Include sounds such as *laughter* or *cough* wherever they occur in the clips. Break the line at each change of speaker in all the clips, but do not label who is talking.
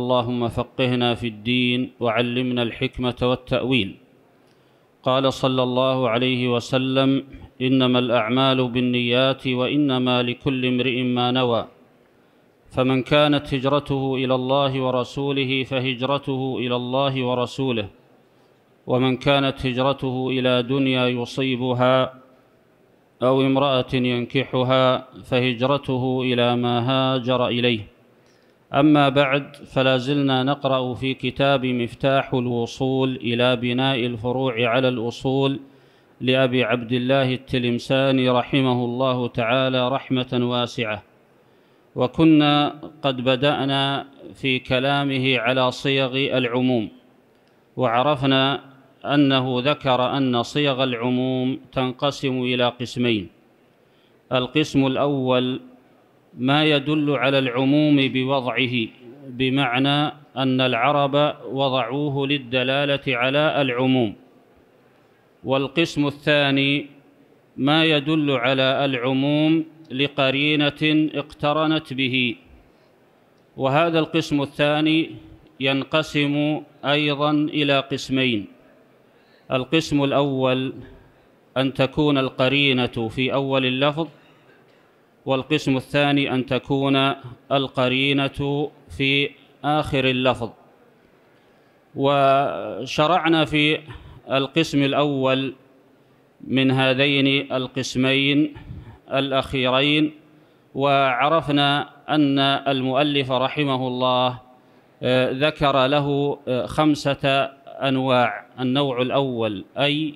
اللهم فقهنا في الدين وعلمنا الحكمة والتأويل قال صلى الله عليه وسلم إنما الأعمال بالنيات وإنما لكل امرئ ما نوى فمن كانت هجرته إلى الله ورسوله فهجرته إلى الله ورسوله ومن كانت هجرته إلى دنيا يصيبها أو امرأة ينكحها فهجرته إلى ما هاجر إليه أما بعد فلا زلنا نقرأ في كتاب مفتاح الوصول إلى بناء الفروع على الأصول لأبي عبد الله التلمساني رحمه الله تعالى رحمة واسعة وكنا قد بدأنا في كلامه على صيغ العموم وعرفنا أنه ذكر أن صيغ العموم تنقسم إلى قسمين القسم الأول ما يدل على العموم بوضعه بمعنى أن العرب وضعوه للدلالة على العموم والقسم الثاني ما يدل على العموم لقرينة اقترنت به وهذا القسم الثاني ينقسم أيضا إلى قسمين القسم الأول أن تكون القرينة في أول اللفظ والقسم الثاني أن تكون القرينة في آخر اللفظ وشرعنا في القسم الأول من هذين القسمين الأخيرين وعرفنا أن المؤلف رحمه الله آه، ذكر له آه، خمسة أنواع النوع الأول أي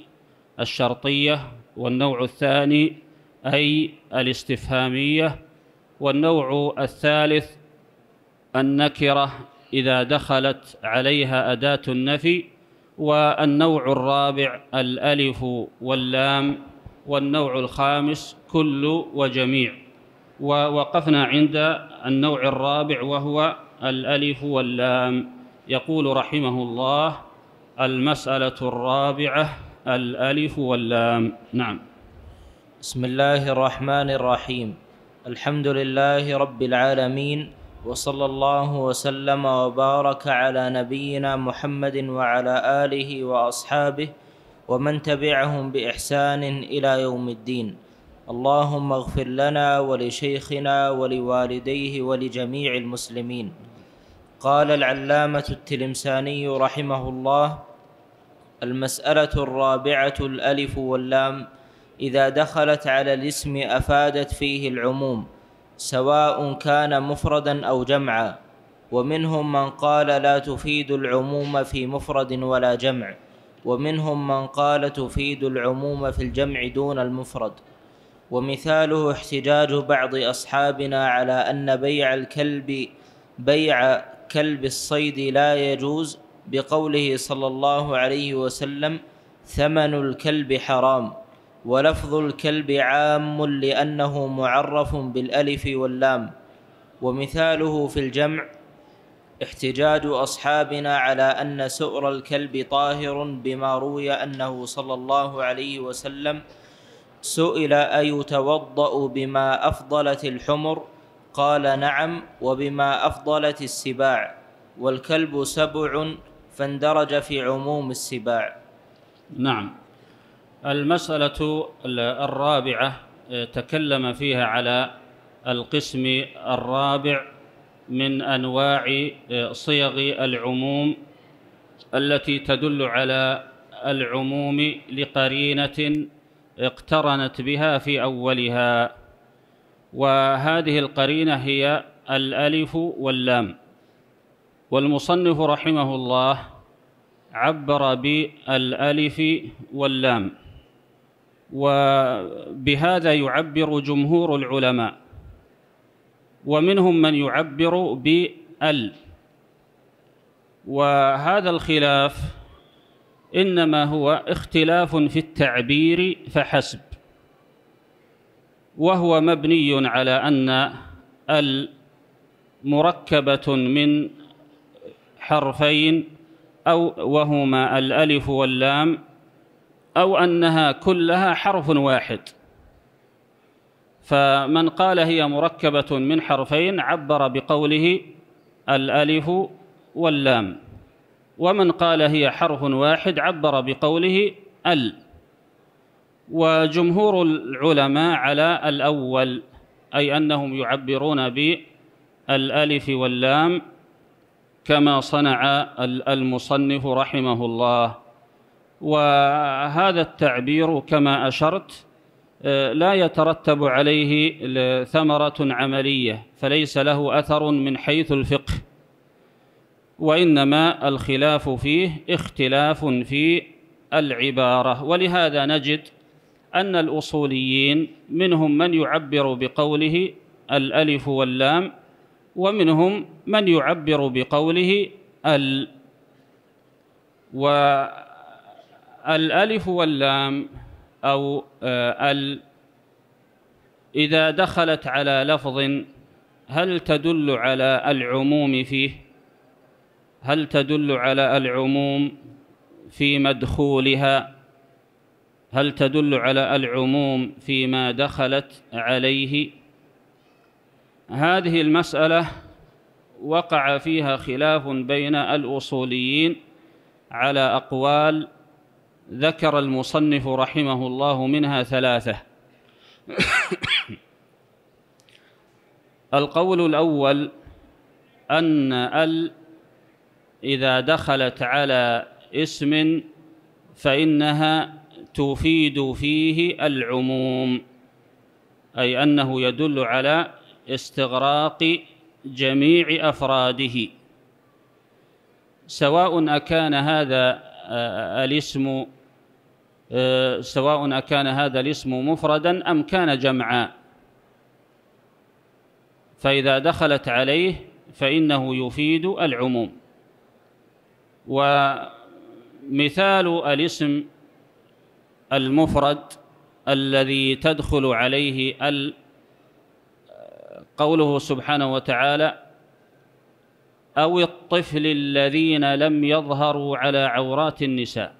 الشرطية والنوع الثاني أي الاستفهامية والنوع الثالث النكرة إذا دخلت عليها أداة النفي والنوع الرابع الألف واللام والنوع الخامس كل وجميع ووقفنا عند النوع الرابع وهو الألف واللام يقول رحمه الله المسألة الرابعة الألف واللام نعم
بسم الله الرحمن الرحيم الحمد لله رب العالمين وصلى الله وسلم وبارك على نبينا محمد وعلى آله وأصحابه ومن تبعهم بإحسان إلى يوم الدين اللهم اغفر لنا ولشيخنا ولوالديه ولجميع المسلمين قال العلامة التلمساني رحمه الله المسألة الرابعة الألف واللام إذا دخلت على الاسم أفادت فيه العموم سواء كان مفردا أو جمعا ومنهم من قال لا تفيد العموم في مفرد ولا جمع ومنهم من قال تفيد العموم في الجمع دون المفرد ومثاله احتجاج بعض أصحابنا على أن بيع الكلب بيع كلب الصيد لا يجوز بقوله صلى الله عليه وسلم ثمن الكلب حرام ولفظ الكلب عام لأنه معرف بالألف واللام ومثاله في الجمع احتجاج أصحابنا على أن سؤر الكلب طاهر بما روي أنه صلى الله عليه وسلم سئل أيتوضأ بما أفضلت الحمر قال نعم وبما أفضلت السباع والكلب سبع فاندرج في
عموم السباع نعم المسألة الرابعة آه، تكلم فيها على القسم الرابع من أنواع آه، صيغ العموم التي تدل على العموم لقرينة اقترنت بها في أولها وهذه القرينة هي الألف واللام والمصنف رحمه الله عبر بالألف واللام وبهذا يعبر جمهور العلماء ومنهم من يعبر بال وهذا الخلاف انما هو اختلاف في التعبير فحسب وهو مبني على ان ال مركبه من حرفين او وهما الالف واللام أو أنها كلها حرف واحد فمن قال هي مركبة من حرفين عبر بقوله الألف واللام ومن قال هي حرف واحد عبر بقوله ال وجمهور العلماء على الأول أي أنهم يعبرون بالألف واللام كما صنع المصنف رحمه الله وهذا التعبير كما أشرت آه، لا يترتب عليه ثمرة عملية فليس له أثر من حيث الفقه وإنما الخلاف فيه اختلاف في العبارة ولهذا نجد أن الأصوليين منهم من يعبر بقوله الألف واللام ومنهم من يعبر بقوله ال و الألف واللام أو آه، ال إذا دخلت على لفظ هل تدل على العموم فيه هل تدل على العموم في مدخولها هل تدل على العموم فيما دخلت عليه هذه المسألة وقع فيها خلاف بين الأصوليين على أقوال ذكر المصنف رحمه الله منها ثلاثة *coughs* القول الأول أن ال إذا دخلت على اسم فإنها تفيد فيه العموم أي أنه يدل على استغراق جميع أفراده سواء أكان هذا آه، الاسم آه، سواء أكان هذا الاسم مفردا أم كان جمعا فإذا دخلت عليه فإنه يفيد العموم ومثال الاسم المفرد الذي تدخل عليه قوله سبحانه وتعالى أو الطفل الذين لم يظهروا على عورات النساء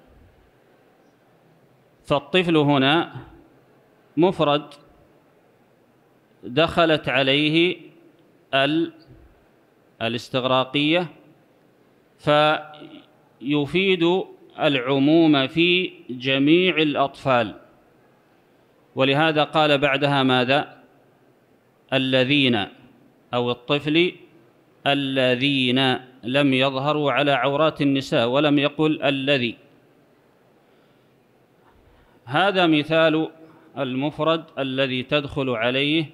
فالطفل هنا مفرد دخلت عليه ال الاستغراقية فيفيد العموم في جميع الأطفال ولهذا قال بعدها ماذا الذين أو الطفل الذين لم يظهروا على عورات النساء ولم يقل الذي هذا مثال المفرد الذي تدخل عليه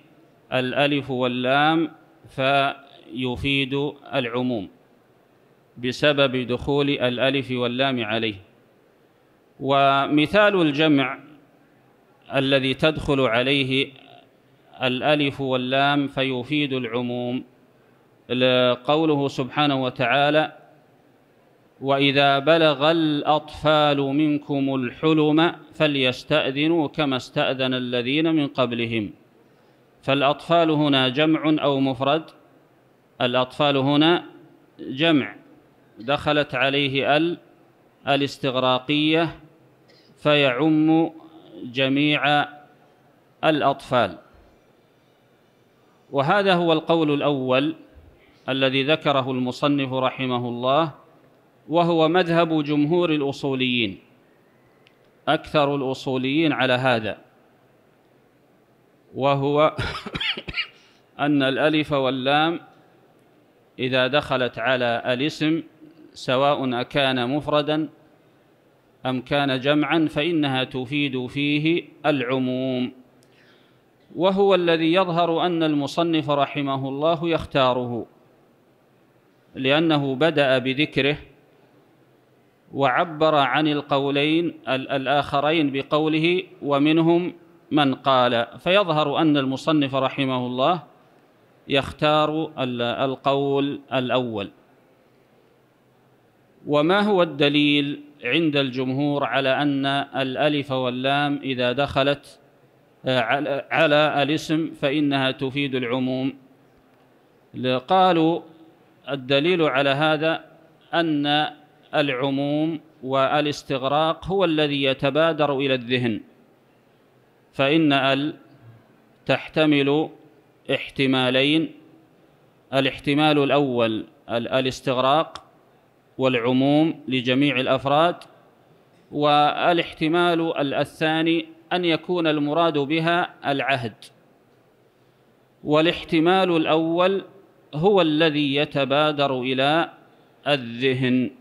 الألف واللام فيفيد العموم بسبب دخول الألف واللام عليه ومثال الجمع الذي تدخل عليه الألف واللام فيفيد العموم قوله سبحانه وتعالى واذا بلغ الاطفال منكم الحلم فليستاذنوا كما استاذن الذين من قبلهم فالاطفال هنا جمع او مفرد الاطفال هنا جمع دخلت عليه ال الاستغراقيه فيعم جميع الاطفال وهذا هو القول الاول الذي ذكره المصنف رحمه الله وهو مذهب جمهور الأصوليين أكثر الأصوليين على هذا وهو *coughs* أن الألف واللام إذا دخلت على الاسم سواء أكان مفردا أم كان جمعا فإنها تفيد فيه العموم وهو الذي يظهر أن المصنف رحمه الله يختاره لأنه بدأ بذكره وعبر عن القولين الآخرين بقوله ومنهم من قال فيظهر أن المصنف رحمه الله يختار القول الأول وما هو الدليل عند الجمهور على أن الألف واللام إذا دخلت آه، على الاسم فإنها تفيد العموم قالوا الدليل على هذا أن العموم والاستغراق هو الذي يتبادر إلى الذهن فإن ال تحتمل احتمالين الاحتمال الأول الاستغراق والعموم لجميع الأفراد والاحتمال الثاني أن يكون المراد بها العهد والاحتمال الأول هو الذي يتبادر إلى الذهن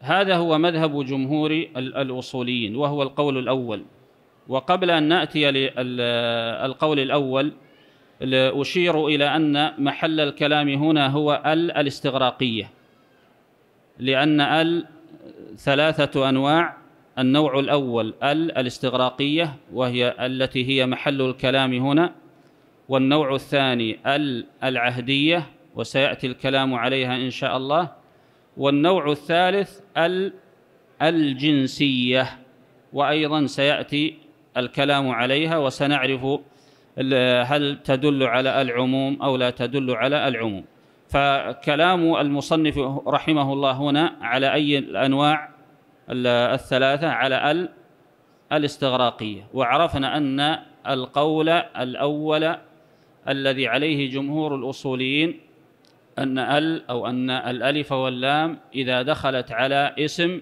هذا هو مذهب جمهور الأصوليين وهو القول الأول وقبل أن نأتي للقول الأول أشير إلى أن محل الكلام هنا هو ال الاستغراقية لأن ال ثلاثة أنواع النوع الأول ال الاستغراقية وهي التي هي محل الكلام هنا والنوع الثاني ال العهدية وسيأتي الكلام عليها إن شاء الله والنوع الثالث الجنسية وأيضا سيأتي الكلام عليها وسنعرف هل تدل على العموم أو لا تدل على العموم فكلام المصنف رحمه الله هنا على أي الأنواع الثلاثة على ال الاستغراقية وعرفنا أن القول الأول الذي عليه جمهور الأصوليين أن ال أو أن الألف واللام إذا دخلت على اسم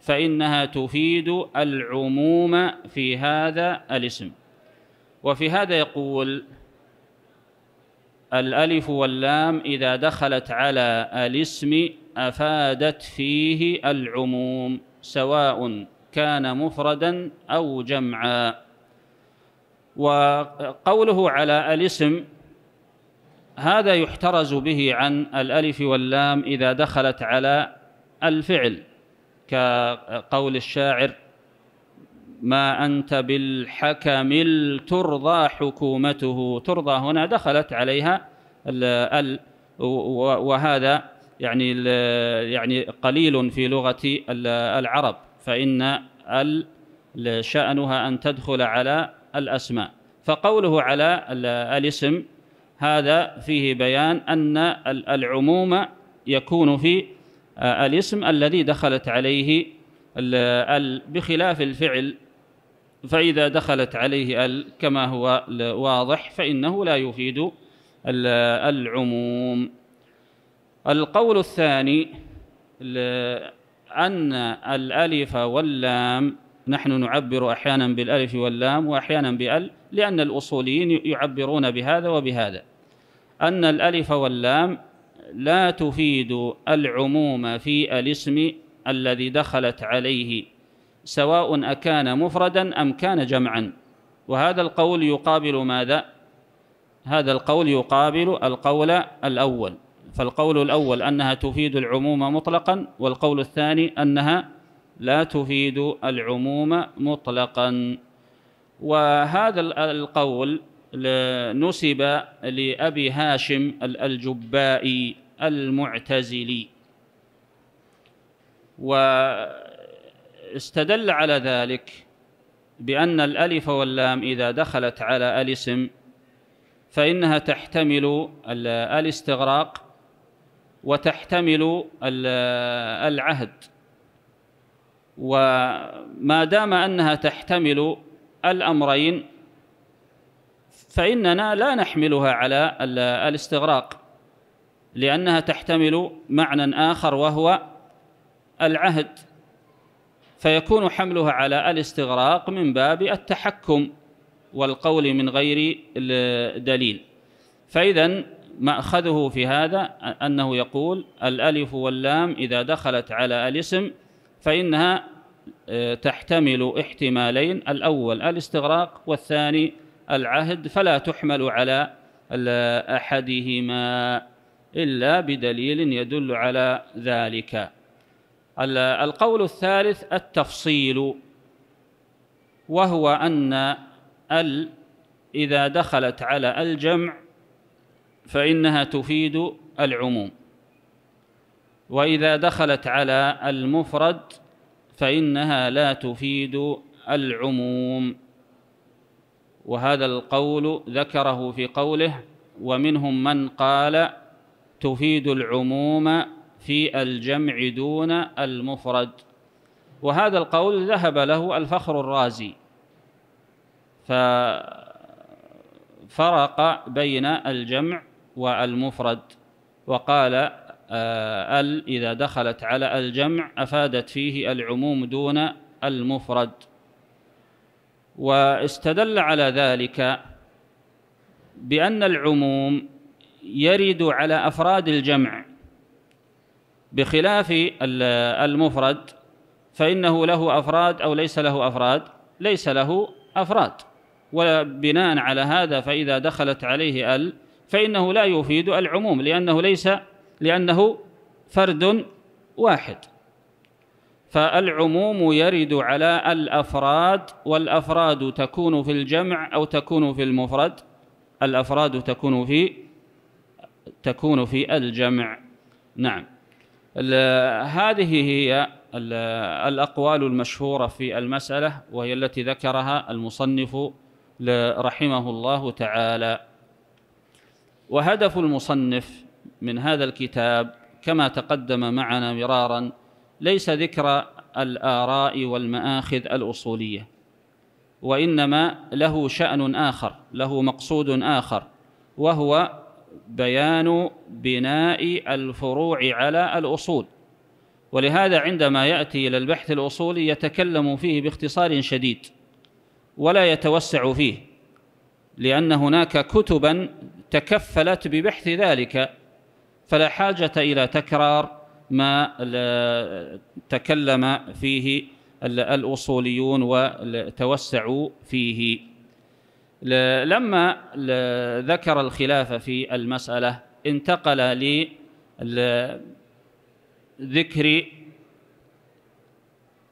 فإنها تفيد العموم في هذا الاسم وفي هذا يقول الألف واللام إذا دخلت على الاسم أفادت فيه العموم سواء كان مفردا أو جمعا وقوله على الاسم هذا يحترز به عن الألف واللام إذا دخلت على الفعل كقول الشاعر ما أنت بالحكم ترضى حكومته ترضى هنا دخلت عليها ال وهذا يعني يعني قليل في لغة العرب فإن ال شأنها أن تدخل على الأسماء فقوله على الاسم هذا فيه بيان أن العموم يكون في آه، الاسم الذي دخلت عليه بخلاف الفعل فإذا دخلت عليه ال كما هو واضح فإنه لا يفيد العموم القول الثاني أن الألف واللام نحن نعبر أحيانا بالألف واللام وأحيانا بأل لأن الأصوليين يعبرون بهذا وبهذا أن الألف واللام لا تفيد العموم في الاسم الذي دخلت عليه سواء أكان مفردا أم كان جمعا وهذا القول يقابل ماذا؟ هذا القول يقابل القول الأول فالقول الأول أنها تفيد العموم مطلقا والقول الثاني أنها لا تفيد العموم مطلقا وهذا القول نسب لأبي هاشم الجبائي المعتزلي واستدل على ذلك بأن الألف واللام إذا دخلت على الاسم فإنها تحتمل الاستغراق وتحتمل العهد وما دام أنها تحتمل الأمرين فإننا لا نحملها على الاستغراق لأنها تحتمل معنى آخر وهو العهد فيكون حملها على الاستغراق من باب التحكم والقول من غير دليل فإذا مأخذه في هذا أنه يقول الألف واللام إذا دخلت على الاسم فإنها تحتمل احتمالين الأول الاستغراق والثاني العهد فلا تحمل على أحدهما إلا بدليل يدل على ذلك القول الثالث التفصيل وهو أن ال إذا دخلت على الجمع فإنها تفيد العموم وإذا دخلت على المفرد فانها لا تفيد العموم وهذا القول ذكره في قوله ومنهم من قال تفيد العموم في الجمع دون المفرد وهذا القول ذهب له الفخر الرازي ففرق بين الجمع والمفرد وقال آه، ال اذا دخلت على الجمع افادت فيه العموم دون المفرد واستدل على ذلك بان العموم يرد على افراد الجمع بخلاف المفرد فانه له افراد او ليس له افراد ليس له افراد وبناء على هذا فاذا دخلت عليه ال فانه لا يفيد العموم لانه ليس لأنه فرد واحد فالعموم يرد على الافراد والافراد تكون في الجمع او تكون في المفرد الافراد تكون في تكون في الجمع نعم هذه هي الاقوال المشهوره في المساله وهي التي ذكرها المصنف رحمه الله تعالى وهدف المصنف من هذا الكتاب كما تقدم معنا مرارا ليس ذكر الآراء والمآخذ الأصولية وإنما له شأن آخر له مقصود آخر وهو بيان بناء الفروع على الأصول ولهذا عندما يأتي إلى البحث الأصولي يتكلم فيه باختصار شديد ولا يتوسع فيه لأن هناك كتبا تكفلت ببحث ذلك فلا حاجة إلى تكرار ما تكلم فيه الأصوليون وتوسعوا فيه لما ذكر الخلافة في المسألة انتقل لذكر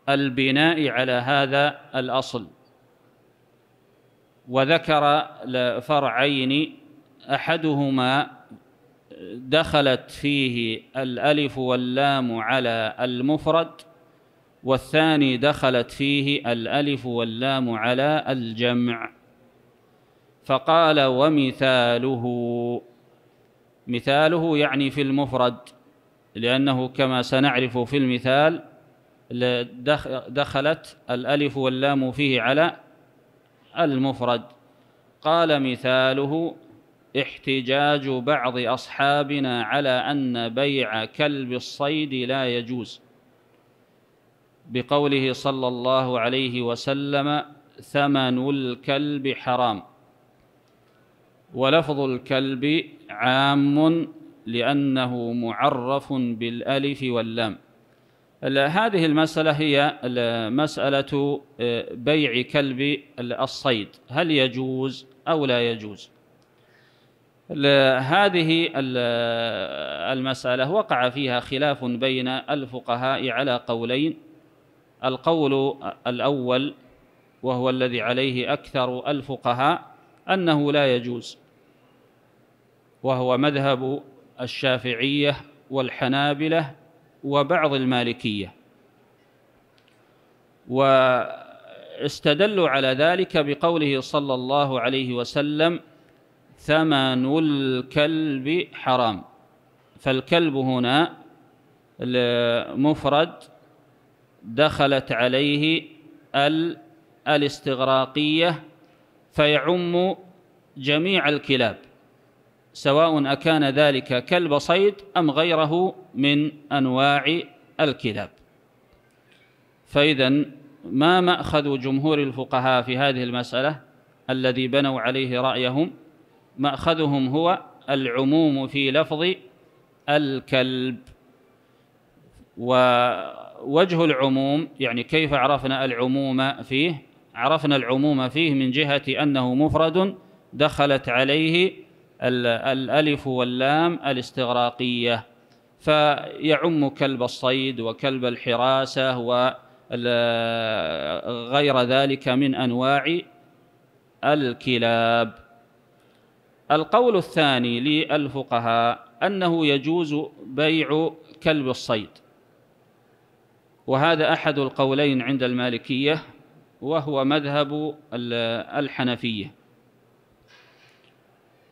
البناء على هذا الأصل وذكر فرعين أحدهما دخلت فيه الألف واللام على المفرد والثاني دخلت فيه الألف واللام على الجمع فقال ومثاله مثاله يعني في المفرد لأنه كما سنعرف في المثال دخلت الألف واللام فيه على المفرد قال مثاله احتجاج بعض أصحابنا على أن بيع كلب الصيد لا يجوز بقوله صلى الله عليه وسلم ثمن الكلب حرام ولفظ الكلب عام لأنه معرف بالألف واللام هذه المسألة هي مسألة آه، بيع كلب الصيد هل يجوز أو لا يجوز هذه المسألة وقع فيها خلاف بين الفقهاء على قولين القول الأول وهو الذي عليه أكثر الفقهاء أنه لا يجوز وهو مذهب الشافعية والحنابلة وبعض المالكية واستدلوا على ذلك بقوله صلى الله عليه وسلم ثمن الكلب حرام فالكلب هنا مفرد دخلت عليه ال الاستغراقية فيعم جميع الكلاب سواء أكان ذلك كلب صيد أم غيره من أنواع الكلاب فإذا ما مأخذ جمهور الفقهاء في هذه المسألة الذي بنوا عليه رأيهم ماخذهم هو العموم في لفظ الكلب ووجه العموم يعني كيف عرفنا العموم فيه عرفنا العموم فيه من جهة أنه مفرد دخلت عليه الألف واللام الاستغراقية فيعم كلب الصيد وكلب الحراسة وغير ذلك من أنواع الكلاب القول الثاني للفقهاء أنه يجوز بيع كلب الصيد وهذا أحد القولين عند المالكية وهو مذهب الحنفية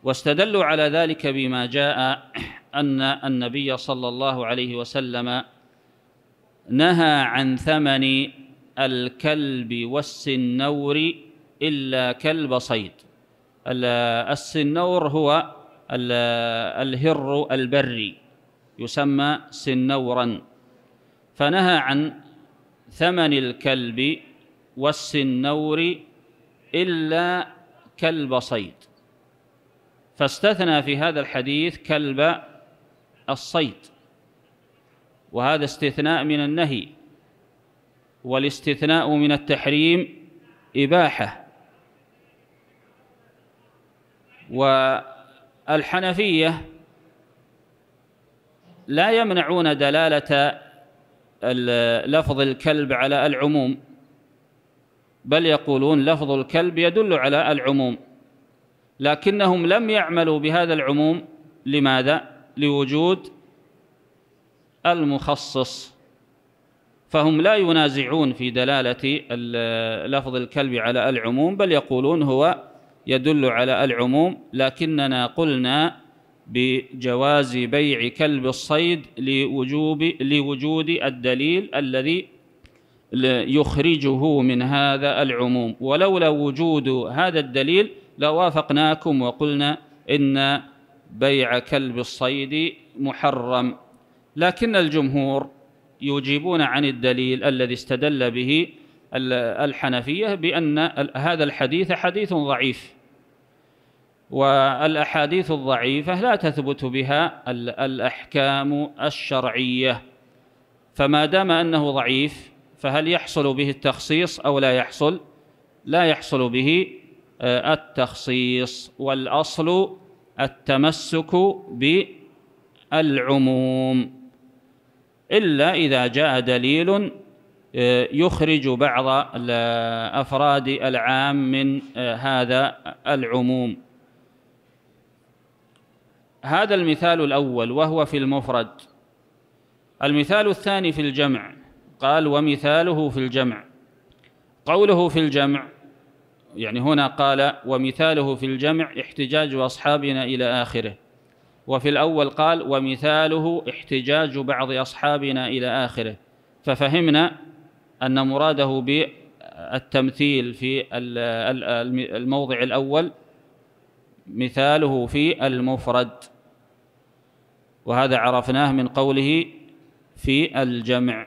واستدلوا على ذلك بما جاء أن النبي صلى الله عليه وسلم نهى عن ثمن الكلب والسنور إلا كلب صيد السنور هو الهر البري يسمى سنورا فنهى عن ثمن الكلب والسنور إلا كلب صيد فاستثنى في هذا الحديث كلب الصيد وهذا استثناء من النهي والاستثناء من التحريم إباحة والحنفية لا يمنعون دلالة لفظ الكلب على العموم بل يقولون لفظ الكلب يدل على العموم لكنهم لم يعملوا بهذا العموم لماذا؟ لوجود المخصص فهم لا ينازعون في دلالة لفظ الكلب على العموم بل يقولون هو يدل على العموم لكننا قلنا بجواز بيع كلب الصيد لوجوب لوجود الدليل الذي يخرجه من هذا العموم ولولا وجود هذا الدليل لوافقناكم وقلنا ان بيع كلب الصيد محرم لكن الجمهور يجيبون عن الدليل الذي استدل به الحنفية بأن هذا الحديث حديث ضعيف والأحاديث الضعيفة لا تثبت بها الأحكام الشرعية فما دام أنه ضعيف فهل يحصل به التخصيص أو لا يحصل لا يحصل به آه، التخصيص والأصل التمسك بالعموم إلا إذا جاء دليل يخرج بعض افراد العام من آه، هذا العموم هذا المثال الاول وهو في المفرد المثال الثاني في الجمع قال ومثاله في الجمع قوله في الجمع يعني هنا قال ومثاله في الجمع احتجاج اصحابنا الى اخره وفي الاول قال ومثاله احتجاج بعض اصحابنا الى اخره ففهمنا ان مراده بالتمثيل في الموضع الاول مثاله في المفرد وهذا عرفناه من قوله في الجمع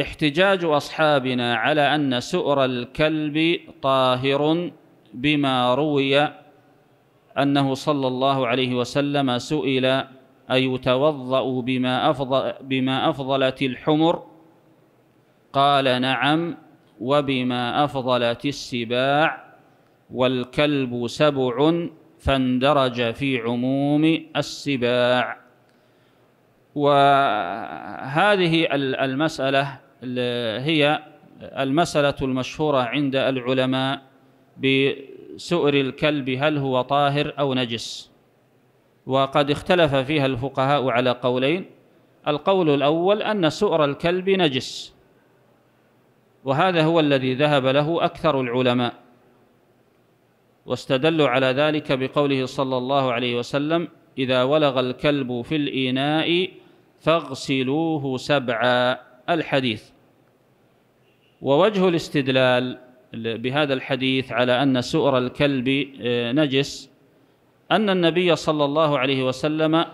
احتجاج اصحابنا على ان سؤر الكلب طاهر بما روي انه صلى الله عليه وسلم سئل ايتوضا بما افضل بما افضلت الحمر قال نعم وبما أفضلت السباع والكلب سبع فاندرج في عموم السباع وهذه المسألة هي المسألة المشهورة عند العلماء بسؤر الكلب هل هو طاهر أو نجس وقد اختلف فيها الفقهاء على قولين القول الأول أن سؤر الكلب نجس وهذا هو الذي ذهب له أكثر العلماء واستدلوا على ذلك بقوله صلى الله عليه وسلم إذا ولغ الكلب في الإناء فاغسلوه سبعا الحديث ووجه الاستدلال بهذا الحديث على أن سؤر الكلب آه، نجس أن النبي صلى الله عليه وسلم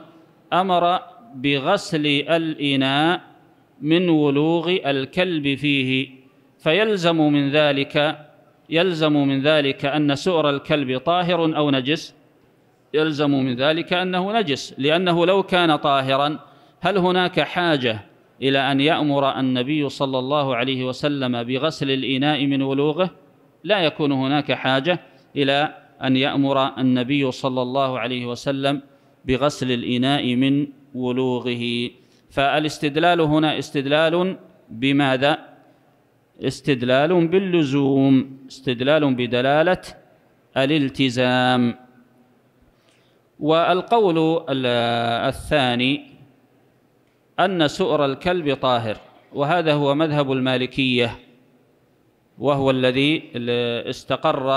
أمر بغسل الإناء من ولوغ الكلب فيه فيلزم من ذلك يلزم من ذلك أن سؤر الكلب طاهر أو نجس يلزم من ذلك أنه نجس لأنه لو كان طاهرا هل هناك حاجة إلى أن يأمر النبي صلى الله عليه وسلم بغسل الإناء من ولوغه لا يكون هناك حاجة إلى أن يأمر النبي صلى الله عليه وسلم بغسل الإناء من ولوغه فالاستدلال هنا استدلال بماذا؟ استدلال باللزوم استدلال بدلالة الالتزام والقول الثاني أن سؤر الكلب طاهر وهذا هو مذهب المالكية وهو الذي استقر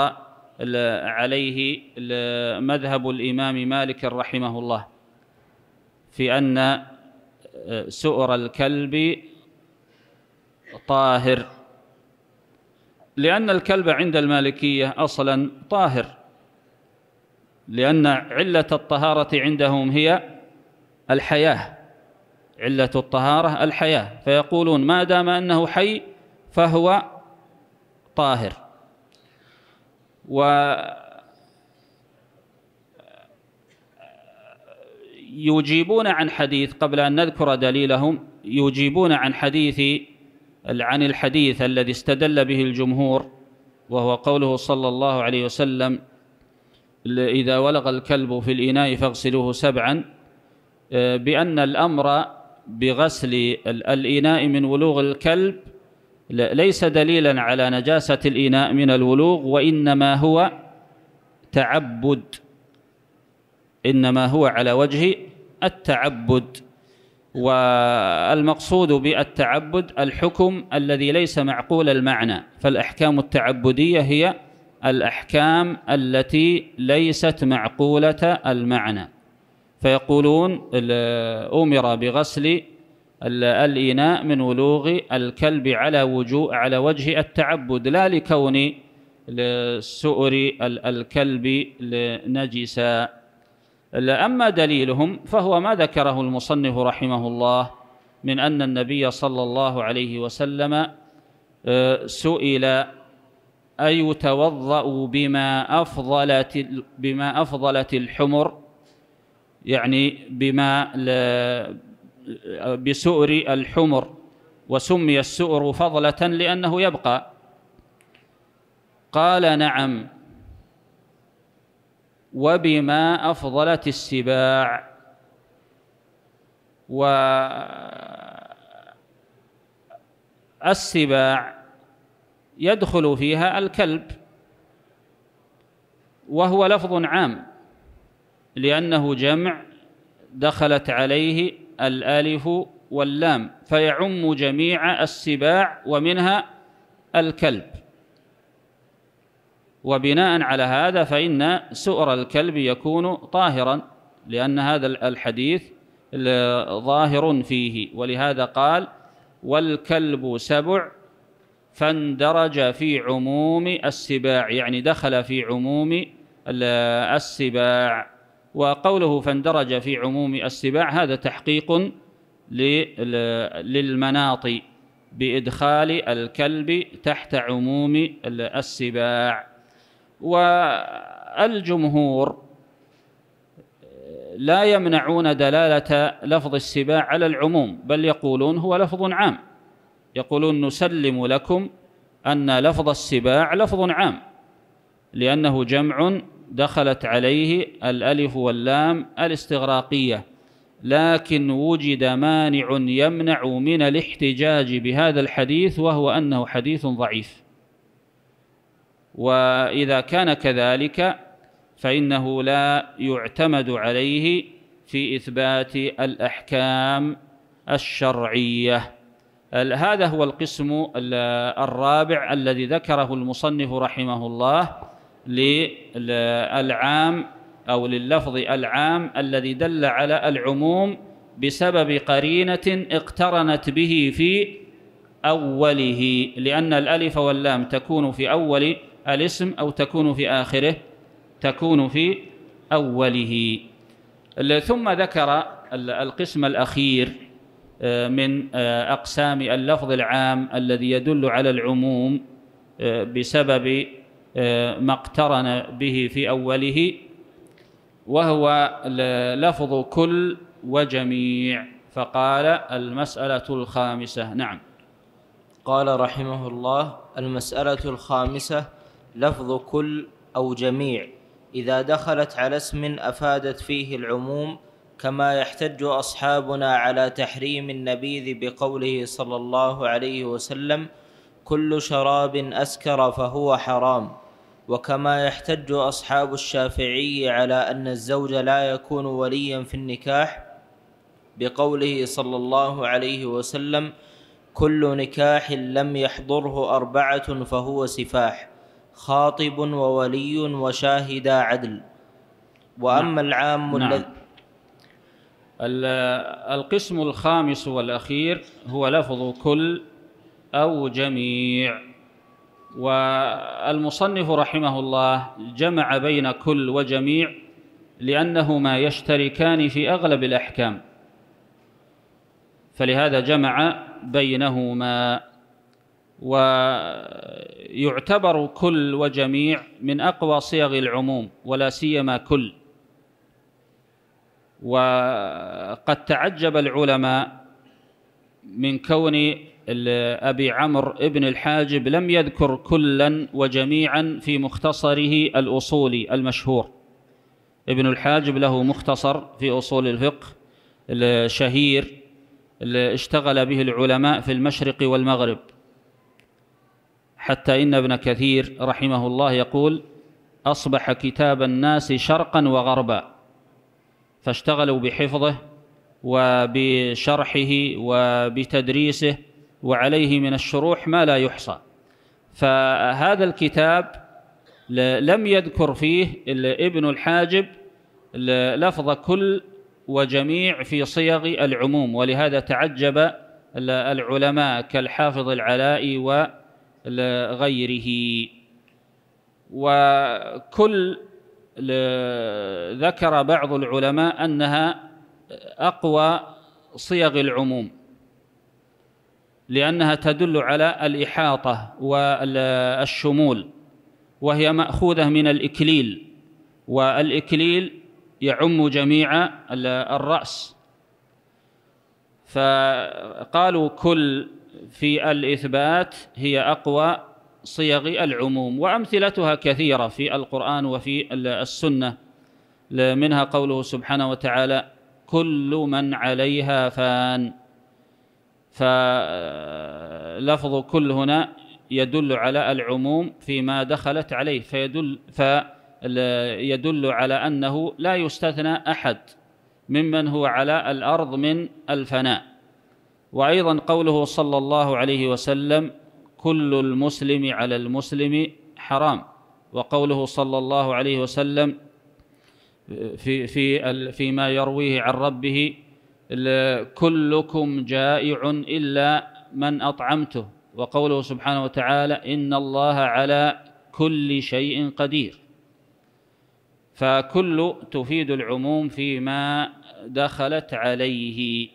عليه مذهب الإمام مالك رحمه الله في أن آه، سؤر الكلب طاهر لأن الكلب عند المالكية أصلا طاهر لأن علة الطهارة عندهم هي الحياة علة الطهارة الحياة فيقولون ما دام أنه حي فهو طاهر و يجيبون عن حديث قبل أن نذكر دليلهم يجيبون عن حديث عن الحديث الذي استدل به الجمهور وهو قوله صلى الله عليه وسلم إذا ولغ الكلب في الإناء فاغسلوه سبعا آه، بأن الأمر بغسل الإناء من ولوغ الكلب ليس دليلا على نجاسة الإناء من الولوغ وإنما هو تعبد إنما هو على وجه التعبد والمقصود بالتعبد الحكم الذي ليس معقول المعنى فالأحكام التعبدية هي الأحكام التي ليست معقولة المعنى فيقولون أمر بغسل الإناء من ولوغ الكلب على وجوه على وجه التعبد لا لكون سؤر الكلب نجسا أما دليلهم فهو ما ذكره المصنف رحمه الله من أن النبي صلى الله عليه وسلم آه، سئل أي توضأ بما أفضلت بما أفضلت الحمر يعني بما بسؤر الحمر وسمي السؤر فضلة لأنه يبقى قال نعم وبما أفضلت السباع و السباع يدخل فيها الكلب وهو لفظ عام لأنه جمع دخلت عليه الألف واللام فيعم جميع السباع ومنها الكلب وبناء على هذا فإن سؤر الكلب يكون طاهرا لأن هذا الحديث ظاهر فيه ولهذا قال والكلب سبع فاندرج في عموم السباع يعني دخل في عموم السباع وقوله فاندرج في عموم السباع هذا تحقيق للمناط بإدخال الكلب تحت عموم السباع والجمهور لا يمنعون دلالة لفظ السباع على العموم بل يقولون هو لفظ عام يقولون نسلم لكم أن لفظ السباع لفظ عام لأنه جمع دخلت عليه الألف واللام الاستغراقية لكن وجد مانع يمنع من الاحتجاج بهذا الحديث وهو أنه حديث ضعيف واذا كان كذلك فانه لا يعتمد عليه في اثبات الاحكام الشرعيه هذا هو القسم الرابع الذي ذكره المصنف رحمه الله للعام او لللفظ العام الذي دل على العموم بسبب قرينه اقترنت به في اوله لان الالف واللام تكون في اول الاسم أو تكون في آخره تكون في أوله ثم ذكر القسم الأخير آه، من آه، أقسام اللفظ العام الذي يدل على العموم آه، بسبب ما اقترن به في أوله وهو لفظ كل وجميع فقال المسألة الخامسة نعم قال
رحمه الله المسألة الخامسة لفظ كل أو جميع إذا دخلت على اسم أفادت فيه العموم كما يحتج أصحابنا على تحريم النبيذ بقوله صلى الله عليه وسلم كل شراب أسكر فهو حرام وكما يحتج أصحاب الشافعي على أن الزوج لا يكون وليا في النكاح بقوله صلى الله عليه وسلم كل نكاح لم يحضره أربعة فهو سفاح خاطب وولي وشاهد
عدل وأما نعم. العام نعم. الذي القسم الخامس والأخير هو لفظ كل أو جميع والمصنف رحمه الله جمع بين كل وجميع لأنهما يشتركان في أغلب الأحكام فلهذا جمع بينهما ويعتبر كل وجميع من اقوى صيغ العموم ولا سيما كل وقد تعجب العلماء من كون ابي عمرو ابن الحاجب لم يذكر كلا وجميعا في مختصره الاصولي المشهور ابن الحاجب له مختصر في اصول الفقه الشهير اشتغل به العلماء في المشرق والمغرب حتى إن ابن كثير رحمه الله يقول أصبح كتاب الناس شرقا وغربا فاشتغلوا بحفظه وبشرحه وبتدريسه وعليه من الشروح ما لا يحصى فهذا الكتاب لم يذكر فيه ابن الحاجب لفظ كل وجميع في صيغ العموم ولهذا تعجب العلماء كالحافظ العلائي و غيره وكل ذكر بعض العلماء انها اقوى صيغ العموم لانها تدل على الاحاطه والشمول وهي ماخوذه من الاكليل والاكليل يعم جميع الراس فقالوا كل في الإثبات هي أقوى صيغ العموم وأمثلتها كثيرة في القرآن وفي السنة منها قوله سبحانه وتعالى كل من عليها فان فلفظ كل هنا يدل على العموم فيما دخلت عليه فيدل فيدل على أنه لا يستثنى أحد ممن هو على الأرض من الفناء وايضا قوله صلى الله عليه وسلم كل المسلم على المسلم حرام وقوله صلى الله عليه وسلم في في فيما يرويه عن ربه كلكم جائع الا من اطعمته وقوله سبحانه وتعالى ان الله على كل شيء قدير فكل تفيد العموم فيما دخلت عليه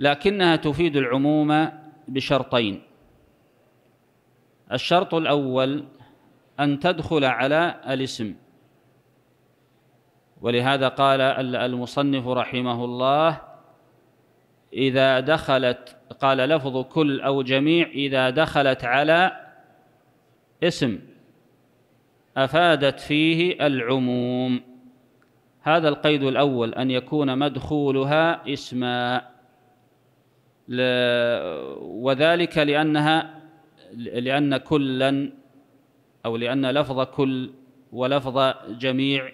لكنها تفيد العموم بشرطين الشرط الأول أن تدخل على الاسم ولهذا قال المصنف رحمه الله إذا دخلت قال لفظ كل أو جميع إذا دخلت على اسم أفادت فيه العموم هذا القيد الأول أن يكون مدخولها اسمًا وذلك لأنها لأن كلا أو لأن لفظ كل ولفظ جميع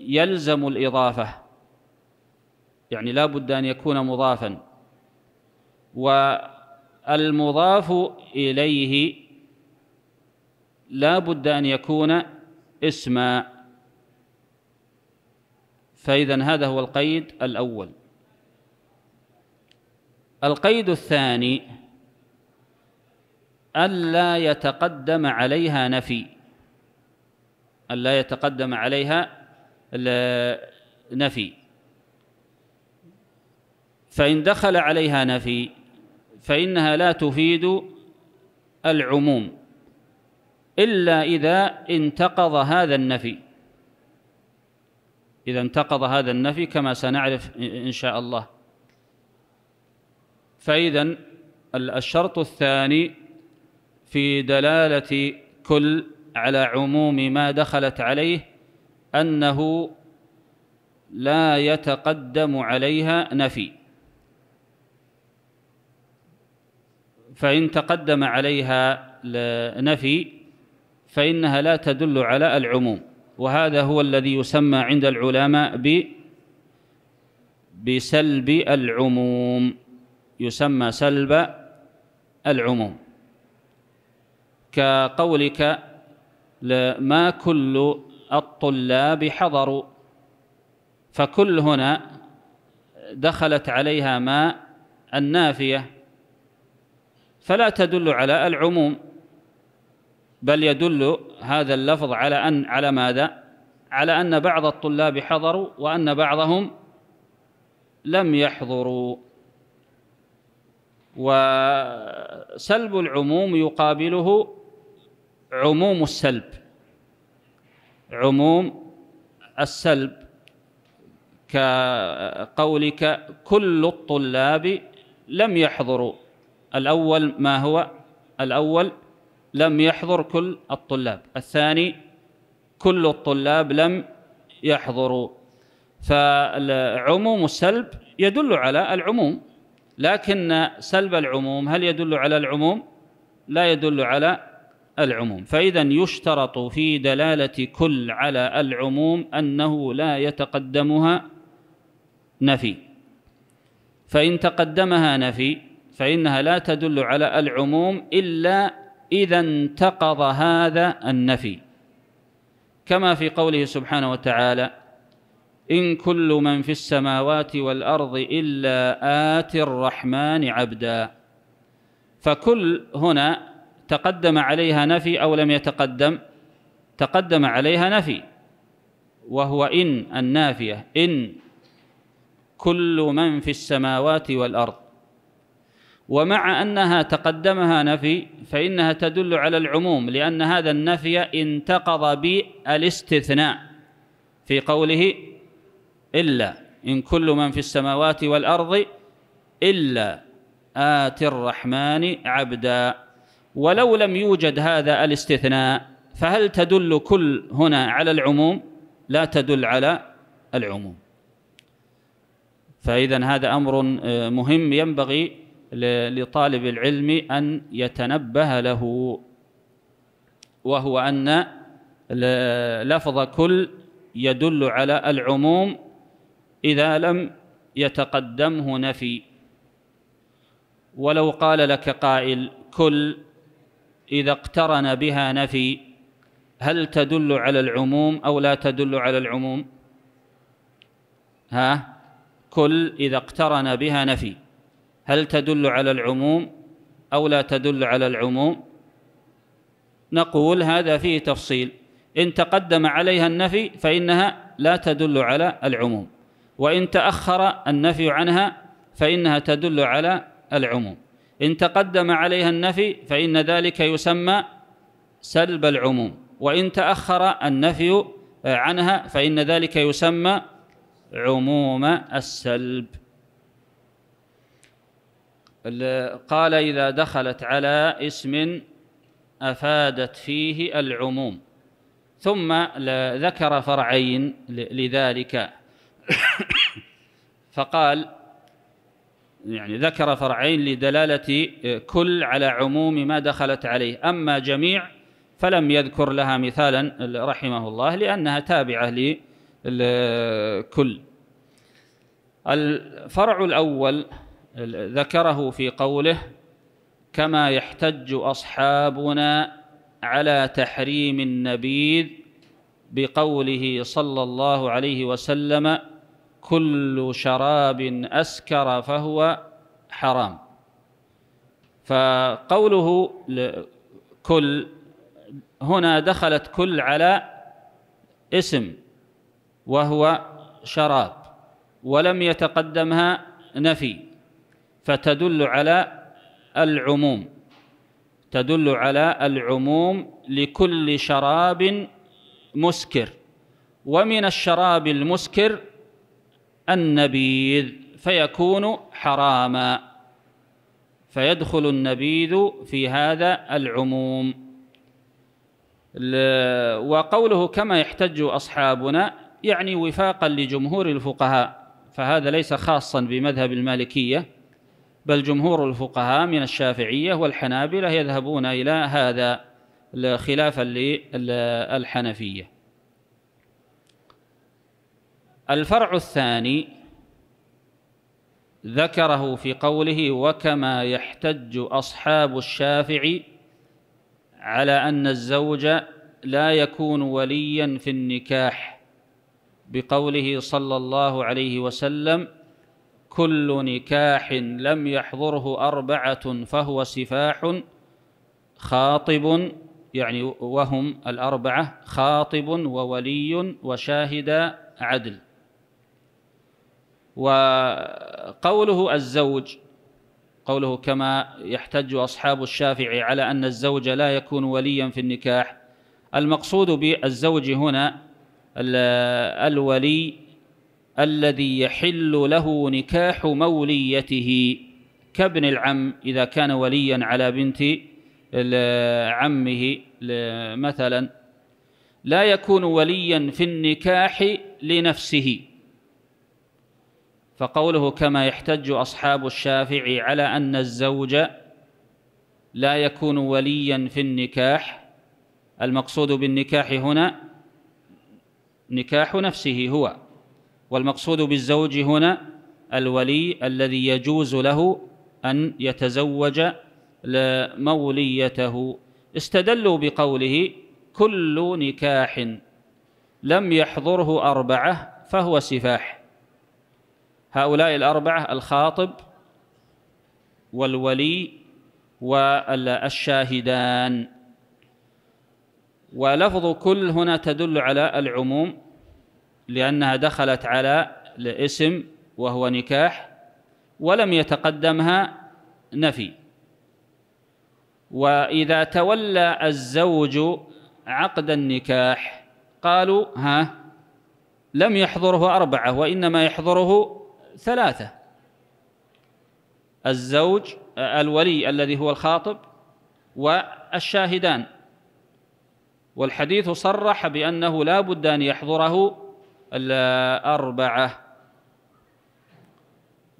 يلزم الإضافة يعني لا بد أن يكون مضافا والمضاف إليه لا بد أن يكون اسما فإذا هذا هو القيد الأول القيد الثاني ألا يتقدم عليها نفي ألا يتقدم عليها نفي فإن دخل عليها نفي فإنها لا تفيد العموم إلا إذا انتقض هذا النفي إذا انتقض هذا النفي كما سنعرف إن شاء الله فإذا الشرط الثاني في دلالة كل على عموم ما دخلت عليه أنه لا يتقدم عليها نفي فإن تقدم عليها نفي فإنها لا تدل على العموم وهذا هو الذي يسمى عند العلماء ب بسلب العموم يسمى سلب العموم كقولك ما كل الطلاب حضروا فكل هنا دخلت عليها ما النافية فلا تدل على العموم بل يدل هذا اللفظ على أن على ماذا؟ على أن بعض الطلاب حضروا وأن بعضهم لم يحضروا وسلب العموم يقابله عموم السلب عموم السلب كقولك كل الطلاب لم يحضروا الأول ما هو الأول لم يحضر كل الطلاب الثاني كل الطلاب لم يحضروا فعموم السلب يدل على العموم لكن سلب العموم هل يدل على العموم لا يدل على العموم فإذا يشترط في دلالة كل على العموم أنه لا يتقدمها نفي فإن تقدمها نفي فإنها لا تدل على العموم إلا إذا انتقض هذا النفي كما في قوله سبحانه وتعالى إن كل من في السماوات والأرض إلا آتي الرحمن عبدا فكل هنا تقدم عليها نفي أو لم يتقدم تقدم عليها نفي وهو إن النافية إن كل من في السماوات والأرض ومع أنها تقدمها نفي فإنها تدل على العموم لأن هذا النفي انتقض بالاستثناء في قوله إلا إن كل من في السماوات والأرض إلا آتي الرحمن عبدا ولو لم يوجد هذا الاستثناء فهل تدل كل هنا على العموم لا تدل على العموم فإذا هذا أمر آه، مهم ينبغي لطالب العلم أن يتنبه له وهو أن لفظ كل يدل على العموم إذا لم يتقدمه نفي ولو قال لك قائل كل إذا اقترن بها نفي هل تدل على العموم أو لا تدل على العموم ها كل إذا اقترن بها نفي هل تدل على العموم أو لا تدل على العموم نقول هذا فيه تفصيل إن تقدم عليها النفي فإنها لا تدل على العموم وإن تأخر النفي عنها فإنها تدل على العموم إن تقدم عليها النفي فإن ذلك يسمى سلب العموم وإن تأخر النفي عنها فإن ذلك يسمى عموم السلب قال إذا دخلت على اسم أفادت فيه العموم ثم ذكر فرعين لذلك فقال يعني ذكر فرعين لدلالة آه، كل على عموم ما دخلت عليه أما جميع فلم يذكر لها مثالا رحمه الله لأنها تابعة لكل الفرع الأول ذكره في قوله كما يحتج أصحابنا على تحريم النبيذ بقوله صلى الله عليه وسلم كل شراب أسكر فهو حرام فقوله كل هنا دخلت كل على اسم وهو شراب ولم يتقدمها نفي فتدل على العموم تدل على العموم لكل شراب مسكر ومن الشراب المسكر النبيذ فيكون حراما فيدخل النبيذ في هذا العموم وقوله كما يحتج أصحابنا يعني وفاقا لجمهور الفقهاء فهذا ليس خاصا بمذهب المالكية بل جمهور الفقهاء من الشافعية والحنابلة يذهبون إلى هذا خلافا للحنفيه الفرع الثاني ذكره في قوله وكما يحتج أصحاب الشافعي على أن الزوج لا يكون وليا في النكاح بقوله صلى الله عليه وسلم كل نكاح لم يحضره أربعة فهو سفاح خاطب يعني وهم الأربعة خاطب وولي وشاهد عدل وقوله الزوج قوله كما يحتج أصحاب الشافعي على أن الزوج لا يكون وليا في النكاح المقصود بالزوج هنا الولي الذي يحل له نكاح موليته كابن العم إذا كان وليا على بنت عمه مثلا لا يكون وليا في النكاح لنفسه فقوله كما يحتج أصحاب الشافعي على أن الزوج لا يكون وليا في النكاح المقصود بالنكاح هنا نكاح نفسه هو والمقصود بالزوج هنا الولي الذي يجوز له أن يتزوج موليته استدلوا بقوله كل نكاح لم يحضره أربعة فهو سفاح هؤلاء الأربعة الخاطب والولي والشاهدان ولفظ كل هنا تدل على العموم لأنها دخلت على الاسم وهو نكاح ولم يتقدمها نفي وإذا تولى الزوج عقد النكاح قالوا ها لم يحضره أربعة وإنما يحضره ثلاثة الزوج الولي الذي هو الخاطب والشاهدان والحديث صرح بأنه لا بد أن يحضره الأربعة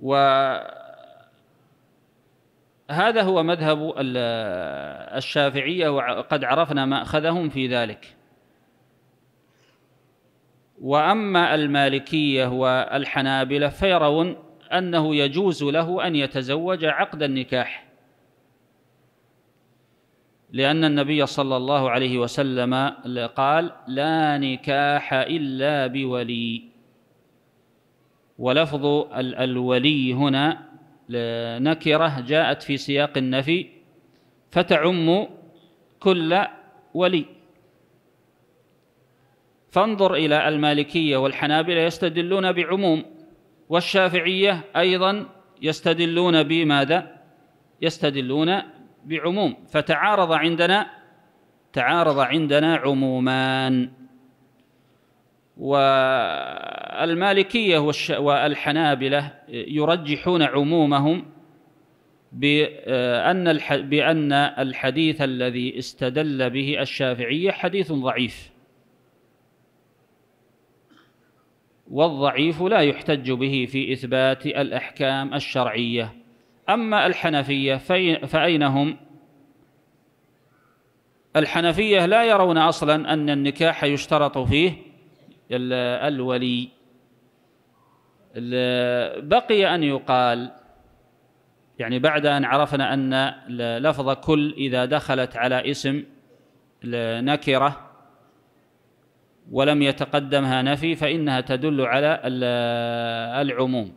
وهذا هو مذهب الشافعية وقد عرفنا مأخذهم في ذلك واما المالكيه والحنابله فيرون انه يجوز له ان يتزوج عقد النكاح لان النبي صلى الله عليه وسلم قال لا نكاح الا بولي ولفظ الولي هنا نكره جاءت في سياق النفي فتعم كل ولي فانظر إلى المالكية والحنابلة يستدلون بعموم والشافعية أيضا يستدلون بماذا؟ يستدلون بعموم فتعارض عندنا تعارض عندنا عمومان والمالكية والحنابلة يرجحون عمومهم بأن بأن الحديث الذي استدل به الشافعية حديث ضعيف والضعيف لا يحتج به في إثبات الأحكام الشرعية أما الحنفية فأين هم؟ الحنفية لا يرون أصلا أن النكاح يشترط فيه الولي بقي أن يقال يعني بعد أن عرفنا أن لفظ كل إذا دخلت على اسم نكره ولم يتقدمها نفي فإنها تدل على العموم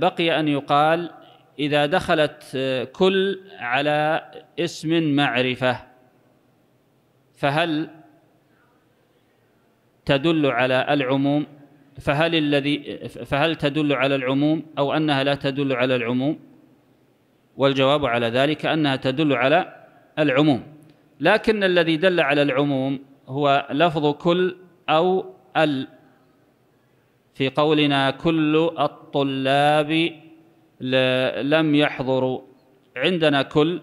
بقي أن يقال إذا دخلت كل على اسم معرفة فهل تدل على العموم فهل الذي فهل تدل على العموم أو أنها لا تدل على العموم والجواب على ذلك أنها تدل على العموم لكن الذي دل على العموم هو لفظ كل أو ال في قولنا كل الطلاب لم يحضروا عندنا كل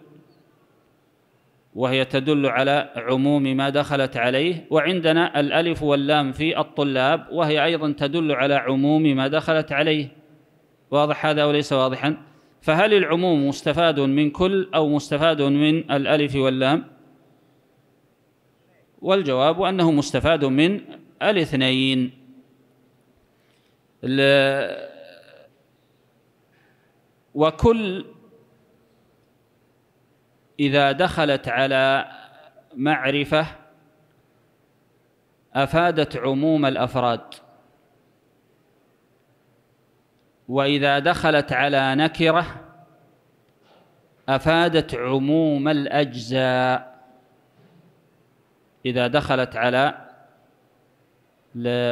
وهي تدل على عموم ما دخلت عليه وعندنا الألف واللام في الطلاب وهي أيضا تدل على عموم ما دخلت عليه واضح هذا وليس واضحا فهل العموم مستفاد من كل أو مستفاد من الألف واللام؟ والجواب أنه مستفاد من الاثنين وكل إذا دخلت على معرفة أفادت عموم الأفراد وإذا دخلت على نكرة أفادت عموم الأجزاء إذا دخلت على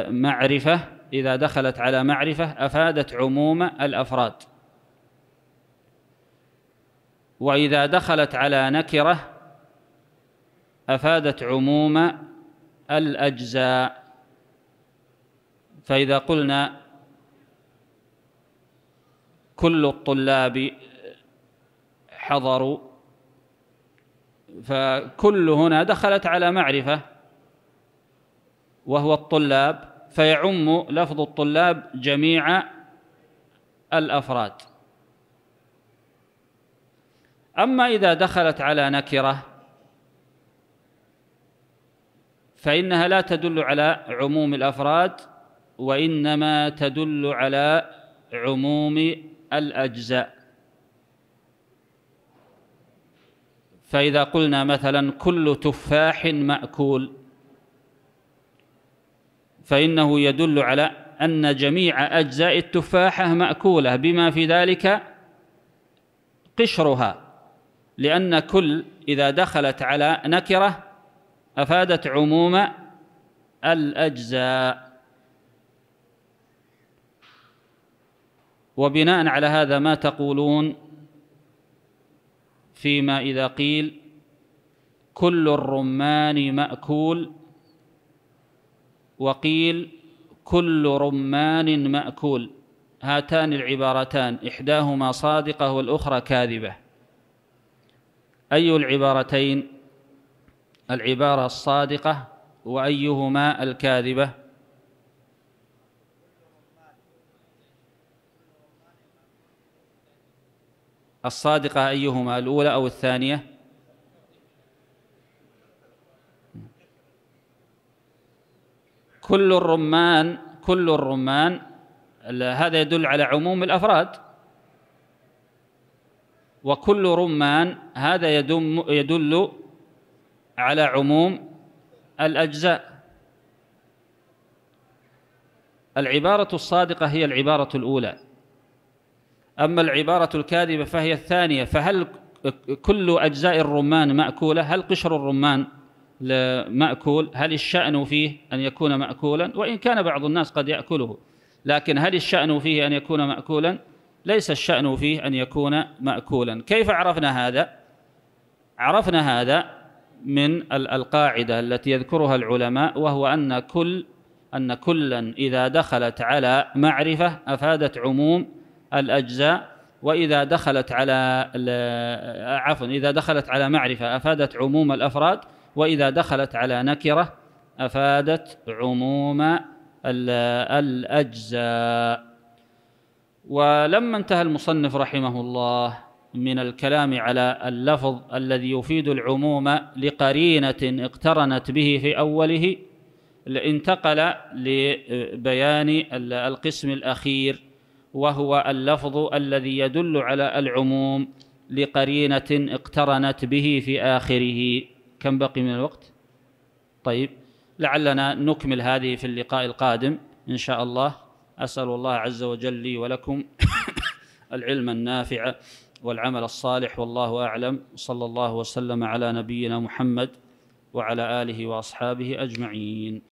معرفة إذا دخلت على معرفة أفادت عموم الأفراد وإذا دخلت على نكرة أفادت عموم الأجزاء فإذا قلنا كل الطلاب حضروا فكل هنا دخلت على معرفة وهو الطلاب فيعم لفظ الطلاب جميع الأفراد أما إذا دخلت على نكرة فإنها لا تدل على عموم الأفراد وإنما تدل على عموم الأجزاء فإذا قلنا مثلا كل تفاح مأكول فإنه يدل على أن جميع أجزاء التفاحة مأكولة بما في ذلك قشرها لأن كل إذا دخلت على نكرة أفادت عموم الأجزاء وبناء على هذا ما تقولون فيما إذا قيل كل الرمان مأكول وقيل كل رمان مأكول هاتان العبارتان إحداهما صادقة والأخرى كاذبة أي العبارتين العبارة الصادقة وأيهما الكاذبة الصادقة أيهما الأولى أو الثانية كل الرمان كل الرمان هذا يدل على عموم الأفراد وكل رمان هذا يدم يدل على عموم الأجزاء العبارة الصادقة هي العبارة الأولى أما العبارة الكاذبة فهي الثانية فهل كل أجزاء الرمان مأكولة هل قشر الرمان مأكول هل الشأن فيه أن يكون مأكولا وإن كان بعض الناس قد يأكله لكن هل الشأن فيه أن يكون مأكولا ليس الشأن فيه أن يكون مأكولا كيف عرفنا هذا عرفنا هذا من القاعدة التي يذكرها العلماء وهو أن كل أن كلا إذا دخلت على معرفة أفادت عموم الأجزاء وإذا دخلت على عفوا إذا دخلت على معرفة أفادت عموم الأفراد وإذا دخلت على نكرة أفادت عموم الأجزاء ولما انتهى المصنف رحمه الله من الكلام على اللفظ الذي يفيد العموم لقرينة اقترنت به في أوله انتقل لبيان القسم الأخير وهو اللفظ الذي يدل على العموم لقرينة اقترنت به في آخره كم بقي من الوقت؟ طيب لعلنا نكمل هذه في اللقاء القادم إن شاء الله أسأل الله عز وجل لي ولكم *coughs* العلم النافع والعمل الصالح والله أعلم صلى الله وسلم على نبينا محمد وعلى آله وأصحابه أجمعين